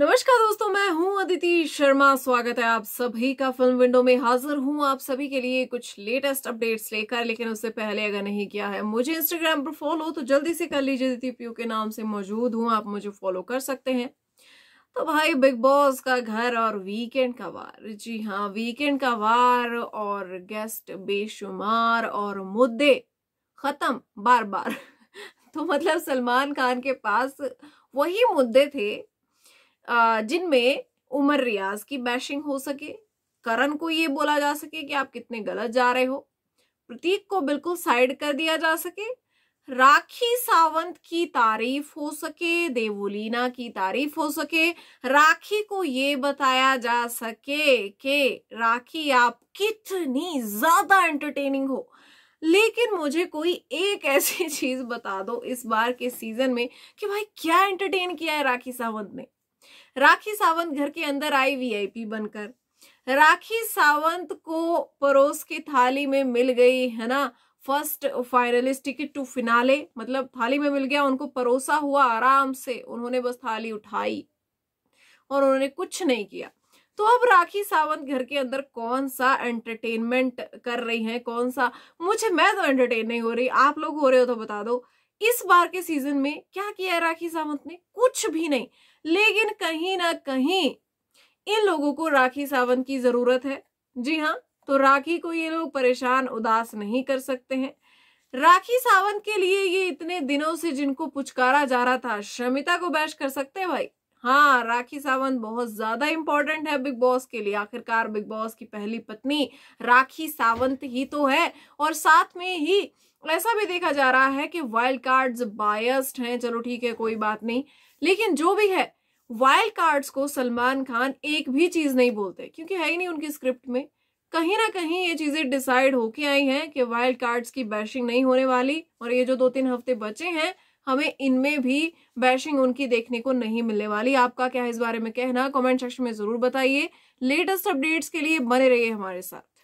नमस्कार दोस्तों मैं हूं अदिति शर्मा स्वागत है आप सभी का फिल्म विंडो में हाजिर हूं आप सभी के लिए कुछ लेटेस्ट अपडेट्स लेकर लेकिन उससे पहले अगर नहीं किया है मुझे इंस्टाग्राम पर फॉलो तो जल्दी से कर लीजिए अदिति पीयू के नाम से मौजूद हूं आप मुझे फॉलो कर सकते हैं तो भाई बिग बॉस का घर और वीकेंड का वार जी हाँ वीकेंड का वार और गेस्ट बेशुमार और मुद्दे खत्म बार बार तो मतलब सलमान खान के पास वही मुद्दे थे जिनमें उमर रियाज की बैशिंग हो सके करण को ये बोला जा सके कि आप कितने गलत जा रहे हो प्रतीक को बिल्कुल साइड कर दिया जा सके राखी सावंत की तारीफ हो सके देवोलीना की तारीफ हो सके राखी को ये बताया जा सके कि राखी आप कितनी ज्यादा एंटरटेनिंग हो लेकिन मुझे कोई एक ऐसी चीज बता दो इस बार के सीजन में कि भाई क्या एंटरटेन किया है राखी सावंत ने राखी सावंत घर के अंदर आई वीआईपी बनकर राखी सावंत को परोस के थाली में मिल गई है ना first finalist ticket to finale मतलब थाली में मिल गया उनको परोसा हुआ आराम से उन्होंने बस थाली उठाई और उन्होंने कुछ नहीं किया तो अब राखी सावंत घर के अंदर कौन सा एंटरटेनमेंट कर रही हैं कौन सा मुझे मैं तो एंटरटेन नहीं हो रही आप लोग हो रहे हो तो बता दो इस बार के सीजन में क्या किया राखी सावंत ने कुछ भी नहीं लेकिन कहीं ना कहीं इन लोगों को राखी सावंत की जरूरत है जी हाँ तो राखी को ये लोग परेशान उदास नहीं कर सकते हैं राखी सावंत के लिए ये इतने दिनों से जिनको पुचकारा जा रहा था शमिता को बैश कर सकते हैं भाई हाँ राखी सावंत बहुत ज्यादा इंपॉर्टेंट है बिग बॉस के लिए आखिरकार बिग बॉस की पहली पत्नी राखी सावंत ही तो है और साथ में ही ऐसा भी देखा जा रहा है कि वाइल्ड कार्ड्स बायस्ड हैं चलो ठीक है कोई बात नहीं लेकिन जो भी है वाइल्ड कार्ड्स को सलमान खान एक भी चीज नहीं बोलते क्योंकि है ही नहीं उनकी स्क्रिप्ट में कहीं ना कहीं ये चीजें डिसाइड होके आई हैं कि वाइल्ड कार्ड्स की बैशिंग नहीं होने वाली और ये जो दो तीन हफ्ते बचे हैं हमें इनमें भी बैशिंग उनकी देखने को नहीं मिलने वाली आपका क्या है इस बारे में कहना कमेंट सेक्शन में जरूर बताइए लेटेस्ट अपडेट्स के लिए बने रहिए हमारे साथ